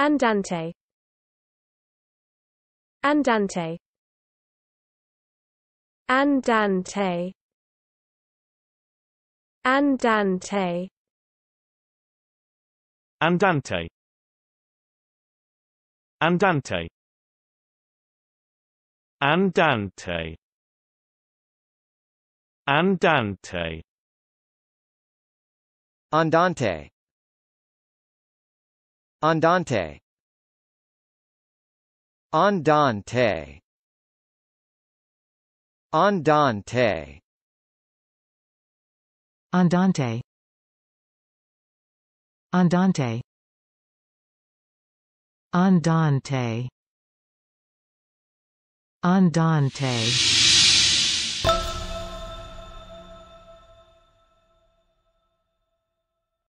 Andante Andante Andante Andante Andante Andante Andante Andante Andante Andante Andante Andante Andante Andante Andante Andante